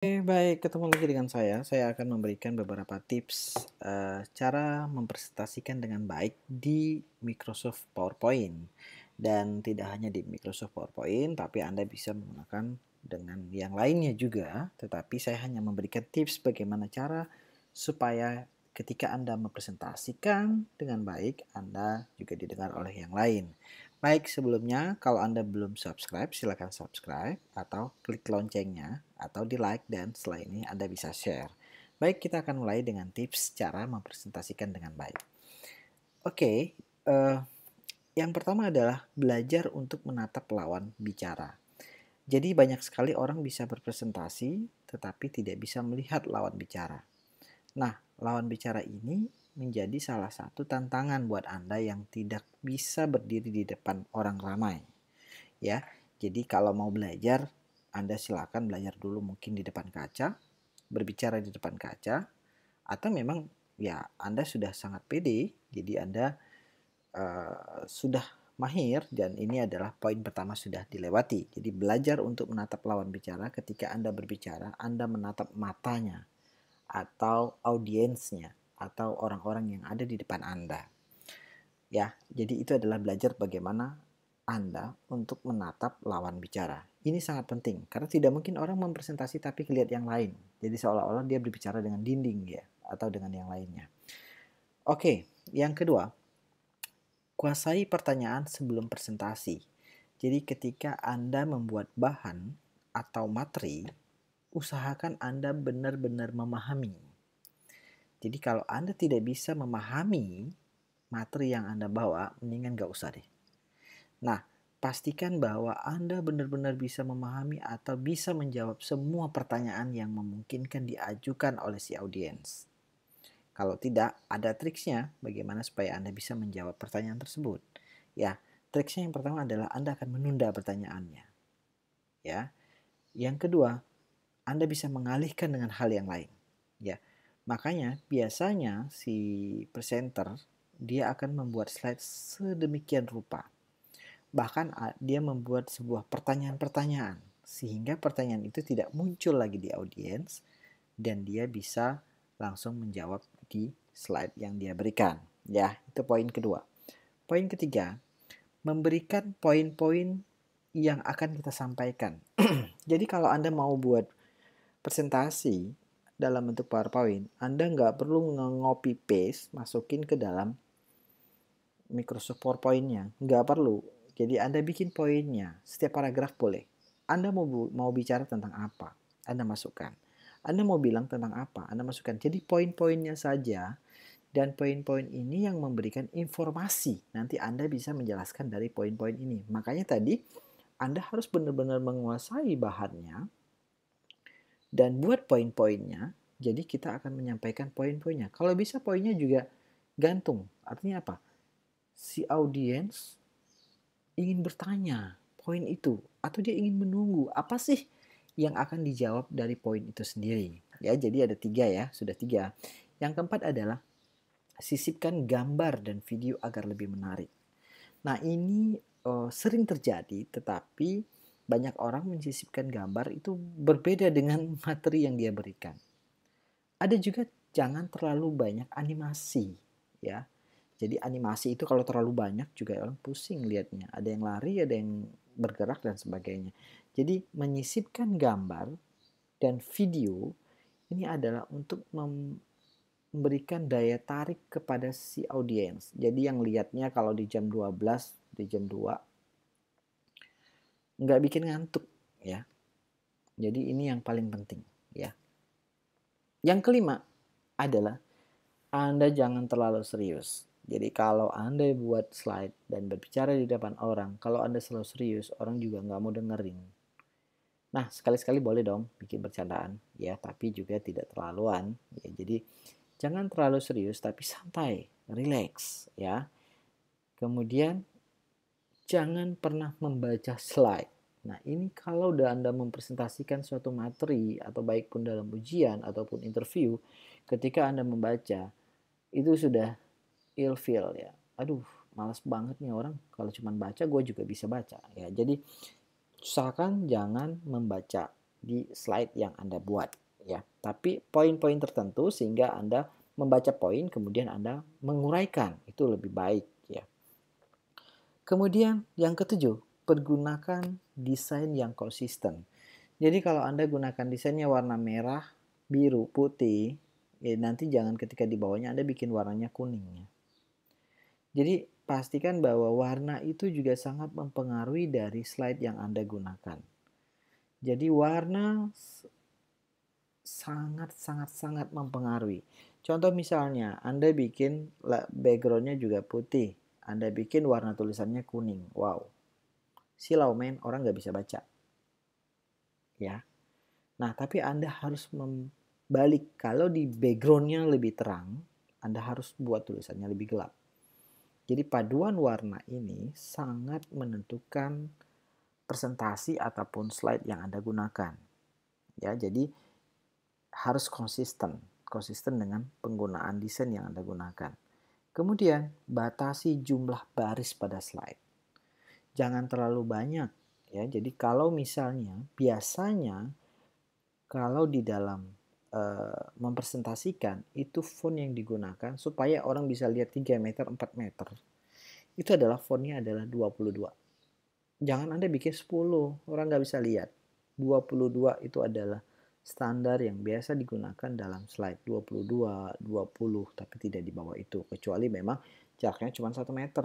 Oke, baik, ketemu lagi dengan saya. Saya akan memberikan beberapa tips uh, cara mempresentasikan dengan baik di Microsoft PowerPoint. Dan tidak hanya di Microsoft PowerPoint, tapi Anda bisa menggunakan dengan yang lainnya juga. Tetapi saya hanya memberikan tips bagaimana cara supaya ketika Anda mempresentasikan dengan baik, Anda juga didengar oleh yang lain. Baik, sebelumnya kalau Anda belum subscribe, silahkan subscribe atau klik loncengnya atau di like dan setelah ini Anda bisa share. Baik, kita akan mulai dengan tips cara mempresentasikan dengan baik. Oke, okay, uh, eh, yang pertama adalah belajar untuk menatap lawan bicara. Jadi banyak sekali orang bisa berpresentasi tetapi tidak bisa melihat lawan bicara. Nah, lawan bicara ini menjadi salah satu tantangan buat Anda yang tidak bisa berdiri di depan orang ramai. Ya, jadi kalau mau belajar, Anda silakan belajar dulu mungkin di depan kaca, berbicara di depan kaca, atau memang ya Anda sudah sangat pede, jadi Anda uh, sudah mahir dan ini adalah poin pertama sudah dilewati. Jadi belajar untuk menatap lawan bicara ketika Anda berbicara, Anda menatap matanya atau audiensnya atau orang-orang yang ada di depan Anda. Ya, jadi itu adalah belajar bagaimana Anda untuk menatap lawan bicara. Ini sangat penting karena tidak mungkin orang mempresentasi tapi kelihat yang lain. Jadi seolah-olah dia berbicara dengan dinding ya atau dengan yang lainnya. Oke, yang kedua, kuasai pertanyaan sebelum presentasi. Jadi ketika Anda membuat bahan atau materi, usahakan Anda benar-benar memahami jadi kalau Anda tidak bisa memahami materi yang Anda bawa, mendingan gak usah deh. Nah, pastikan bahwa Anda benar-benar bisa memahami atau bisa menjawab semua pertanyaan yang memungkinkan diajukan oleh si audiens. Kalau tidak, ada triksnya bagaimana supaya Anda bisa menjawab pertanyaan tersebut. Ya, triksnya yang pertama adalah Anda akan menunda pertanyaannya. Ya. Yang kedua, Anda bisa mengalihkan dengan hal yang lain. Ya Makanya biasanya si presenter dia akan membuat slide sedemikian rupa. Bahkan dia membuat sebuah pertanyaan-pertanyaan sehingga pertanyaan itu tidak muncul lagi di audiens dan dia bisa langsung menjawab di slide yang dia berikan. Ya, itu poin kedua. Poin ketiga, memberikan poin-poin yang akan kita sampaikan. Jadi kalau Anda mau buat presentasi, dalam bentuk PowerPoint, Anda nggak perlu ngopi paste masukin ke dalam Microsoft PowerPoint-nya. Nggak perlu. Jadi Anda bikin poinnya. Setiap paragraf boleh. Anda mau mau bicara tentang apa? Anda masukkan. Anda mau bilang tentang apa? Anda masukkan. Jadi poin-poinnya saja dan poin-poin ini yang memberikan informasi. Nanti Anda bisa menjelaskan dari poin-poin ini. Makanya tadi Anda harus benar-benar menguasai bahannya dan buat poin-poinnya. Jadi kita akan menyampaikan poin-poinnya. Kalau bisa poinnya juga gantung. Artinya apa? Si audiens ingin bertanya poin itu atau dia ingin menunggu apa sih yang akan dijawab dari poin itu sendiri. Ya, jadi ada tiga ya, sudah tiga. Yang keempat adalah sisipkan gambar dan video agar lebih menarik. Nah, ini uh, sering terjadi, tetapi banyak orang menyisipkan gambar itu berbeda dengan materi yang dia berikan. Ada juga jangan terlalu banyak animasi, ya. Jadi animasi itu kalau terlalu banyak juga orang pusing liatnya. Ada yang lari, ada yang bergerak dan sebagainya. Jadi menyisipkan gambar dan video ini adalah untuk memberikan daya tarik kepada si audiens. Jadi yang lihatnya kalau di jam 12, di jam 2 nggak bikin ngantuk ya. Jadi ini yang paling penting ya. Yang kelima adalah Anda jangan terlalu serius. Jadi kalau Anda buat slide dan berbicara di depan orang, kalau Anda selalu serius, orang juga nggak mau dengerin. Nah, sekali-sekali boleh dong bikin bercandaan, ya, tapi juga tidak terlaluan. Ya, jadi jangan terlalu serius, tapi santai, relax, ya. Kemudian jangan pernah membaca slide. Nah, ini kalau udah Anda mempresentasikan suatu materi atau baik pun dalam ujian ataupun interview, ketika Anda membaca itu sudah ill feel ya. Aduh, males banget nih orang kalau cuma baca gue juga bisa baca ya. Jadi usahakan jangan membaca di slide yang Anda buat ya. Tapi poin-poin tertentu sehingga Anda membaca poin kemudian Anda menguraikan itu lebih baik Kemudian yang ketujuh, pergunakan desain yang konsisten. Jadi kalau Anda gunakan desainnya warna merah, biru, putih, ya nanti jangan ketika di bawahnya Anda bikin warnanya kuning. Ya. Jadi pastikan bahwa warna itu juga sangat mempengaruhi dari slide yang Anda gunakan. Jadi warna sangat-sangat-sangat mempengaruhi. Contoh misalnya, Anda bikin backgroundnya juga putih. Anda bikin warna tulisannya kuning. Wow. Silau men, orang nggak bisa baca. Ya. Nah, tapi Anda harus membalik. Kalau di backgroundnya lebih terang, Anda harus buat tulisannya lebih gelap. Jadi paduan warna ini sangat menentukan presentasi ataupun slide yang Anda gunakan. Ya, jadi harus konsisten, konsisten dengan penggunaan desain yang Anda gunakan. Kemudian, batasi jumlah baris pada slide. Jangan terlalu banyak ya. Jadi kalau misalnya biasanya kalau di dalam uh, mempresentasikan itu font yang digunakan supaya orang bisa lihat 3 meter, 4 meter. Itu adalah fontnya adalah 22. Jangan Anda bikin 10, orang nggak bisa lihat. 22 itu adalah standar yang biasa digunakan dalam slide 22, 20 tapi tidak di bawah itu kecuali memang jaraknya cuma 1 meter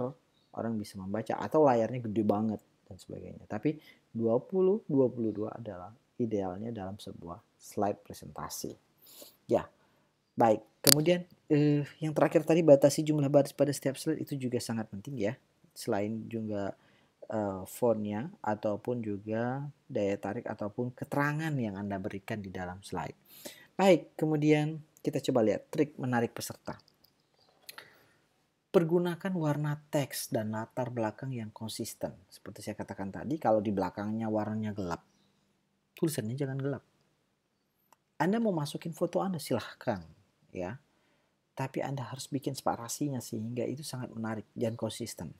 orang bisa membaca atau layarnya gede banget dan sebagainya. Tapi 20 22 adalah idealnya dalam sebuah slide presentasi. Ya. Baik, kemudian eh, yang terakhir tadi batasi jumlah baris pada setiap slide itu juga sangat penting ya. Selain juga uh, fontnya ataupun juga daya tarik ataupun keterangan yang Anda berikan di dalam slide. Baik, kemudian kita coba lihat trik menarik peserta. Pergunakan warna teks dan latar belakang yang konsisten. Seperti saya katakan tadi, kalau di belakangnya warnanya gelap, tulisannya jangan gelap. Anda mau masukin foto Anda silahkan, ya. Tapi Anda harus bikin separasinya sehingga itu sangat menarik dan konsisten.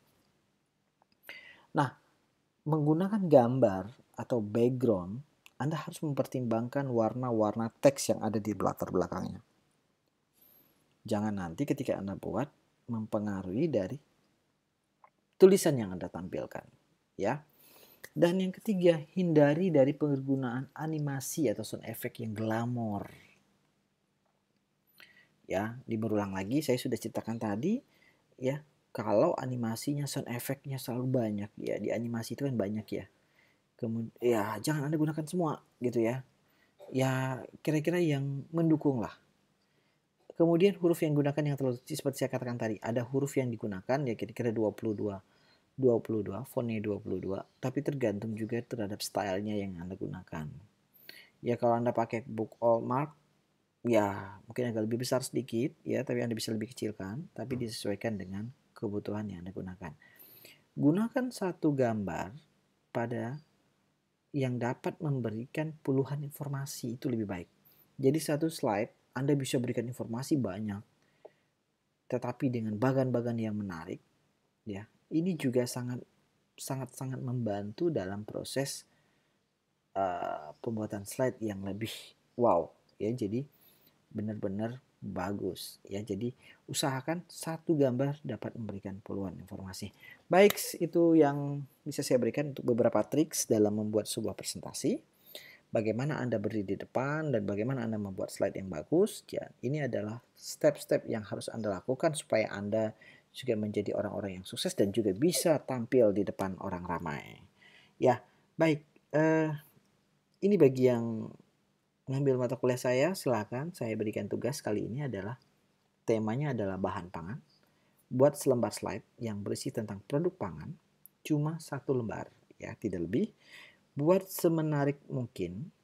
Nah, menggunakan gambar atau background, Anda harus mempertimbangkan warna-warna teks yang ada di latar belakangnya. Jangan nanti ketika Anda buat mempengaruhi dari tulisan yang Anda tampilkan, ya. Dan yang ketiga, hindari dari penggunaan animasi atau sound effect yang glamor. Ya, diberulang lagi saya sudah ceritakan tadi, ya kalau animasinya sound efeknya selalu banyak ya di animasi itu kan banyak ya kemudian ya jangan anda gunakan semua gitu ya ya kira-kira yang mendukung lah kemudian huruf yang gunakan yang terlalu kecil seperti saya katakan tadi ada huruf yang digunakan ya kira-kira 22 22 fontnya 22 tapi tergantung juga terhadap stylenya yang anda gunakan ya kalau anda pakai book all mark ya mungkin agak lebih besar sedikit ya tapi anda bisa lebih kecilkan tapi hmm. disesuaikan dengan kebutuhan yang Anda gunakan. Gunakan satu gambar pada yang dapat memberikan puluhan informasi itu lebih baik. Jadi satu slide Anda bisa berikan informasi banyak tetapi dengan bagan-bagan yang menarik ya. Ini juga sangat sangat sangat membantu dalam proses uh, pembuatan slide yang lebih wow ya. Jadi benar-benar bagus ya jadi usahakan satu gambar dapat memberikan puluhan informasi baik itu yang bisa saya berikan untuk beberapa triks dalam membuat sebuah presentasi bagaimana anda berdiri di depan dan bagaimana anda membuat slide yang bagus ya ini adalah step-step yang harus anda lakukan supaya anda juga menjadi orang-orang yang sukses dan juga bisa tampil di depan orang ramai ya baik eh, ini bagi yang mengambil mata kuliah saya, silakan. Saya berikan tugas kali ini adalah temanya adalah bahan pangan. Buat selembar slide yang berisi tentang produk pangan, cuma satu lembar, ya tidak lebih. Buat semenarik mungkin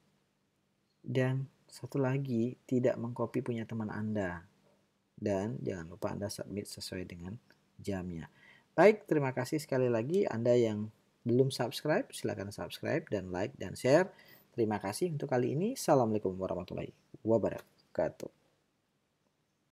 dan satu lagi tidak mengcopy punya teman Anda. Dan jangan lupa Anda submit sesuai dengan jamnya. Baik, terima kasih sekali lagi Anda yang belum subscribe, silakan subscribe dan like dan share Terima kasih untuk kali ini. Assalamualaikum warahmatullahi wabarakatuh.